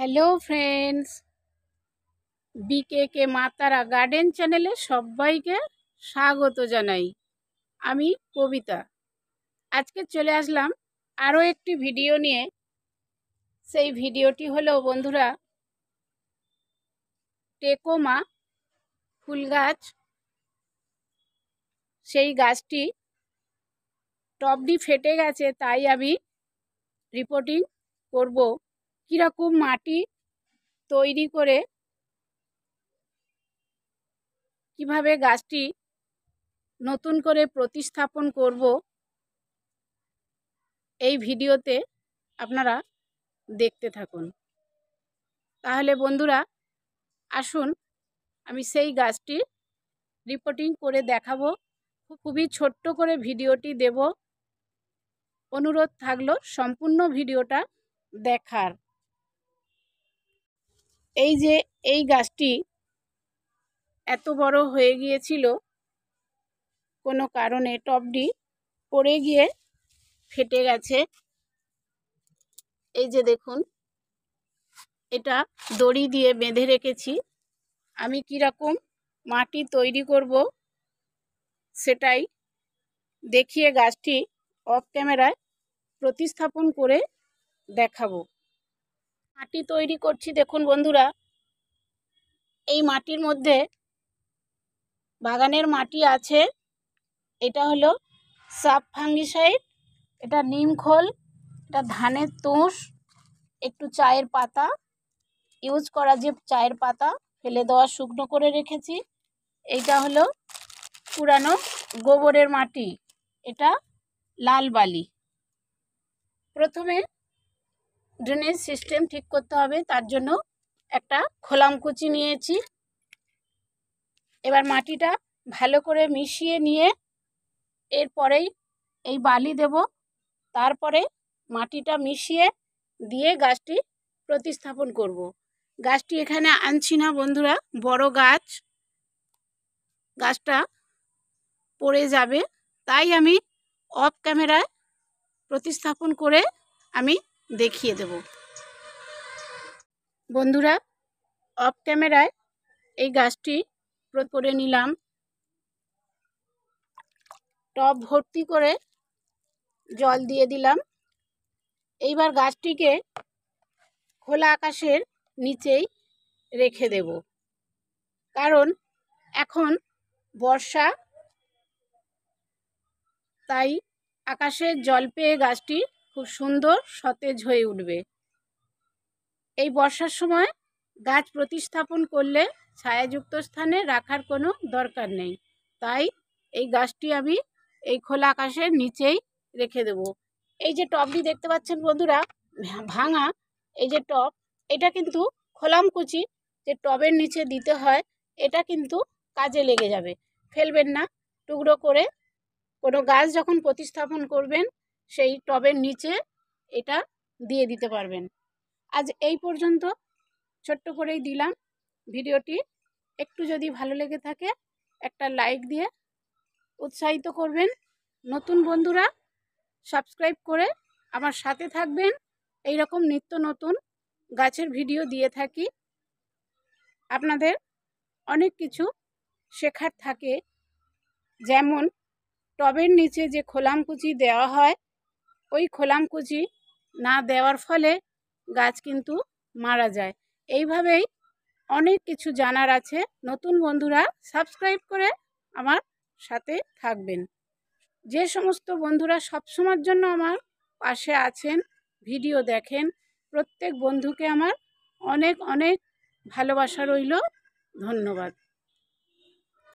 Hello friends বিকে কে মাতারা garden চ্যানেলে সবাইকে স্বাগত জানাই আমি কবিতা আজকে চলে আসলাম আরও একটি ভিডিও নিয়ে সেই ভিডিওটি হলো বন্ধুরা টেকোমা ফুল গাছ সেই গাছটি টপটি ফেটে গেছে তাই আমি রিপোর্টিং করবো কীরকম মাটি তৈরি করে কিভাবে গাছটি নতুন করে প্রতিস্থাপন করব এই ভিডিওতে আপনারা দেখতে থাকুন তাহলে বন্ধুরা আসুন আমি সেই গাছটি রিপোর্টিং করে দেখাবো খুবই ছোট্ট করে ভিডিওটি দেব অনুরোধ থাকলো সম্পূর্ণ ভিডিওটা দেখার এই যে এই গাছটি এত বড় হয়ে গিয়েছিল কোনো কারণে টপডি পড়ে গিয়ে ফেটে গেছে এই যে দেখুন এটা দড়ি দিয়ে বেঁধে রেখেছি আমি কীরকম মাটি তৈরি করব সেটাই দেখিয়ে গাছটি অফ ক্যামেরায় প্রতিস্থাপন করে দেখাবো মাটি তৈরি করছি দেখুন বন্ধুরা এই মাটির মধ্যে বাগানের মাটি আছে এটা হলো সাপ ফাঙ্গিসাইড এটা নিম খোল এটা ধানের তুষ একটু চায়ের পাতা ইউজ করা যে চায়ের পাতা ফেলে দেওয়া শুকনো করে রেখেছি এইটা হলো পুরানো গোবরের মাটি এটা লাল বালি প্রথমে ড্রেনেজ সিস্টেম ঠিক করতে হবে তার জন্য একটা খোলামকুচি নিয়েছি এবার মাটিটা ভালো করে মিশিয়ে নিয়ে এরপরেই এই বালি দেব তারপরে মাটিটা মিশিয়ে দিয়ে গাছটি প্রতিস্থাপন করব। গাছটি এখানে আনছি না বন্ধুরা বড় গাছ গাছটা পড়ে যাবে তাই আমি অফ ক্যামেরায় প্রতিস্থাপন করে আমি দেখিয়ে দেব বন্ধুরা অফ ক্যামেরায় এই গাছটি করে নিলাম টব ভর্তি করে জল দিয়ে দিলাম এইবার গাছটিকে খোলা আকাশের নিচেই রেখে দেব কারণ এখন বর্ষা তাই আকাশের জল পেয়ে গাছটি খুব সুন্দর সতেজ হয়ে উঠবে এই বর্ষার সময় গাছ প্রতিস্থাপন করলে ছায়াযুক্ত স্থানে রাখার কোনো দরকার নেই তাই এই গাছটি আমি এই খোলা আকাশের নিচেই রেখে দেব এই যে টপটি দেখতে পাচ্ছেন বন্ধুরা ভাঙা এই যে টপ এটা কিন্তু খোলামকুচি যে টবের নিচে দিতে হয় এটা কিন্তু কাজে লেগে যাবে ফেলবেন না টুকরো করে কোনো গাছ যখন প্রতিস্থাপন করবেন সেই টবের নিচে এটা দিয়ে দিতে পারবেন আজ এই পর্যন্ত ছোট্ট করেই দিলাম ভিডিওটি একটু যদি ভালো লেগে থাকে একটা লাইক দিয়ে উৎসাহিত করবেন নতুন বন্ধুরা সাবস্ক্রাইব করে আমার সাথে থাকবেন এই রকম নিত্য নতুন গাছের ভিডিও দিয়ে থাকি আপনাদের অনেক কিছু শেখার থাকে যেমন টবের নিচে যে খোলামকুচি দেওয়া হয় ওই খোলামকুচি না দেওয়ার ফলে গাছ কিন্তু মারা যায় এইভাবেই অনেক কিছু জানার আছে নতুন বন্ধুরা সাবস্ক্রাইব করে আমার সাথে থাকবেন যে সমস্ত বন্ধুরা সবসময়ের জন্য আমার পাশে আছেন ভিডিও দেখেন প্রত্যেক বন্ধুকে আমার অনেক অনেক ভালোবাসা রইল ধন্যবাদ